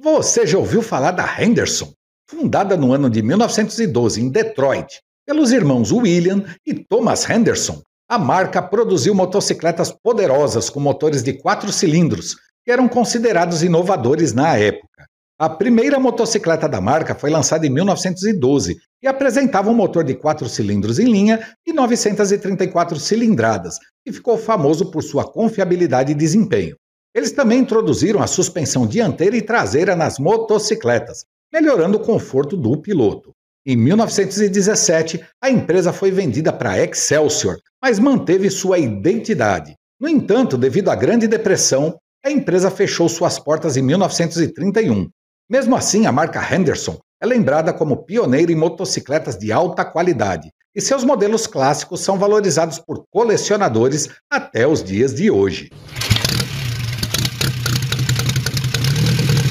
Você já ouviu falar da Henderson? Fundada no ano de 1912 em Detroit pelos irmãos William e Thomas Henderson, a marca produziu motocicletas poderosas com motores de quatro cilindros, que eram considerados inovadores na época. A primeira motocicleta da marca foi lançada em 1912 e apresentava um motor de quatro cilindros em linha e 934 cilindradas, e ficou famoso por sua confiabilidade e desempenho. Eles também introduziram a suspensão dianteira e traseira nas motocicletas, melhorando o conforto do piloto. Em 1917, a empresa foi vendida para Excelsior, mas manteve sua identidade. No entanto, devido à Grande Depressão, a empresa fechou suas portas em 1931. Mesmo assim, a marca Henderson é lembrada como pioneira em motocicletas de alta qualidade, e seus modelos clássicos são valorizados por colecionadores até os dias de hoje.